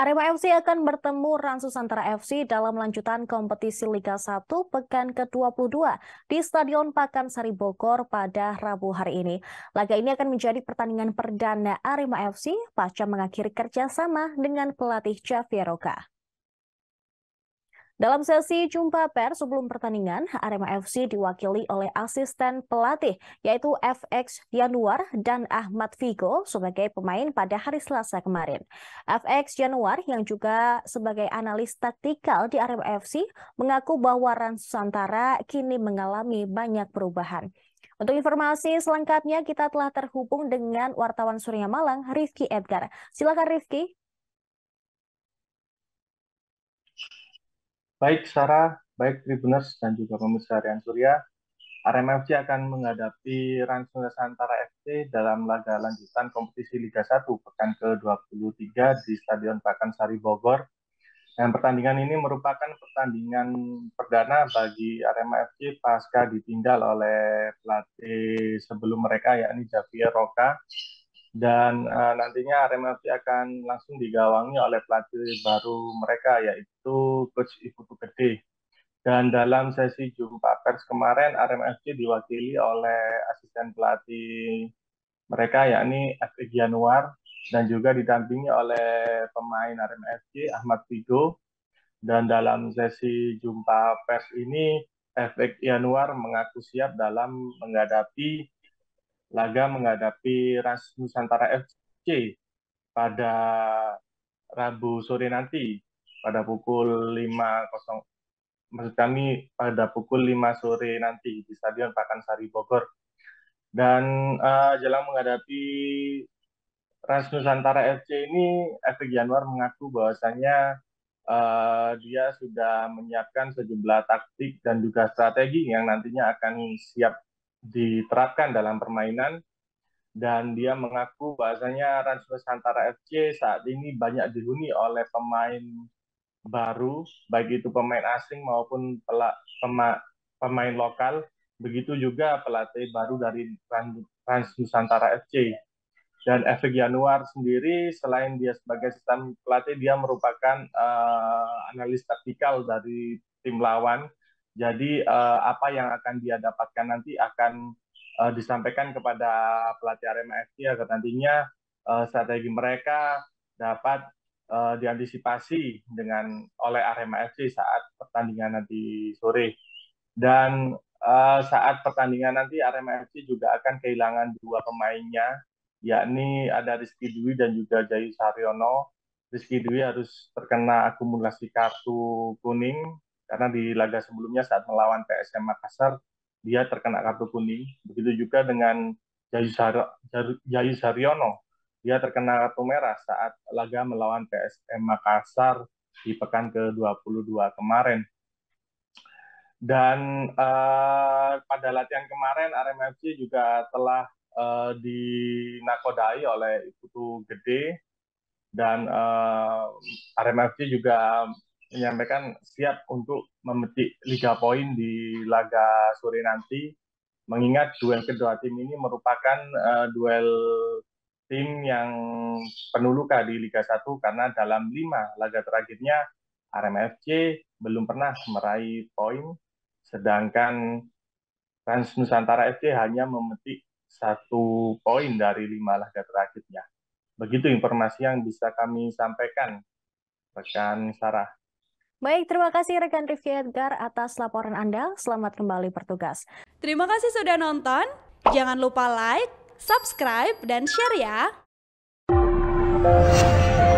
Arema FC akan bertemu Ransusantara FC dalam lanjutan kompetisi Liga 1 pekan ke-22 di Stadion Pakansari Bogor pada Rabu hari ini. Laga ini akan menjadi pertandingan perdana Arema FC pasca mengakhiri kerjasama dengan pelatih Javier Roca. Dalam sesi jumpa pers sebelum pertandingan, Arema FC diwakili oleh asisten pelatih yaitu FX Januar dan Ahmad Vigo sebagai pemain pada hari Selasa kemarin. FX Januar yang juga sebagai analis taktikal di Arema FC mengaku bahwa Ransusantara kini mengalami banyak perubahan. Untuk informasi selengkapnya kita telah terhubung dengan wartawan Surya Malang, Rifki Edgar. Silakan Rifki. Baik Sarah, baik Tribuners dan juga pemirsa Rian Surya, RMFC akan menghadapi Ransu Nusantara FC dalam laga lanjutan kompetisi Liga 1 pekan ke-23 di Stadion Pakansari Bogor. Dan pertandingan ini merupakan pertandingan perdana bagi Arema FC pasca ditinggal oleh pelatih sebelum mereka yakni Javier Roca dan uh, nantinya Arema FC akan langsung digawangi oleh pelatih baru mereka yaitu Coach Ibu Gede. Dan dalam sesi jumpa pers kemarin Arema FC diwakili oleh asisten pelatih mereka yakni FE Januar dan juga didampingi oleh pemain Arema FC Ahmad Figo. Dan dalam sesi jumpa pers ini Efek Januar mengaku siap dalam menghadapi laga menghadapi Ras Nusantara FC pada Rabu sore nanti pada pukul 5.00 maksud kami pada pukul 5 sore nanti di Stadion Pakansari Bogor dan uh, jelang menghadapi Ras Nusantara FC ini Efek Januar mengaku bahwasanya uh, eh, dia sudah menyiapkan sejumlah taktik dan juga strategi yang nantinya akan siap diterapkan dalam permainan dan dia mengaku bahasanya Rans Nusantara FC saat ini banyak dihuni oleh pemain baru baik itu pemain asing maupun pela, pema, pemain lokal begitu juga pelatih baru dari Rans Nusantara FC dan Efek Januar sendiri selain dia sebagai sistem pelatih dia merupakan uh, analis taktikal dari tim lawan jadi uh, apa yang akan dia dapatkan nanti akan uh, disampaikan kepada pelatih Arema FC agar nantinya uh, strategi mereka dapat uh, diantisipasi dengan oleh Arema FC saat pertandingan nanti sore. Dan uh, saat pertandingan nanti Arema FC juga akan kehilangan dua pemainnya, yakni ada Rizky Dwi dan juga Jayu Saryono. Rizky Dwi harus terkena akumulasi kartu kuning karena di laga sebelumnya saat melawan PSM Makassar, dia terkena kartu kuning. Begitu juga dengan Jayus, Saryono dia terkena kartu merah saat laga melawan PSM Makassar di pekan ke-22 kemarin. Dan uh, pada latihan kemarin RMFC juga telah uh, dinakodai oleh Putu Gede dan uh, eh, RMFC juga menyampaikan siap untuk memetik liga poin di laga sore nanti mengingat duel kedua tim ini merupakan uh, duel tim yang penuh luka di Liga 1 karena dalam lima laga terakhirnya RMFC belum pernah meraih poin sedangkan Trans Nusantara FC hanya memetik satu poin dari lima laga terakhirnya. Begitu informasi yang bisa kami sampaikan, rekan Sarah. Baik, terima kasih rekan Rifki Edgar atas laporan Anda. Selamat kembali bertugas. Terima kasih sudah nonton. Jangan lupa like, subscribe, dan share ya.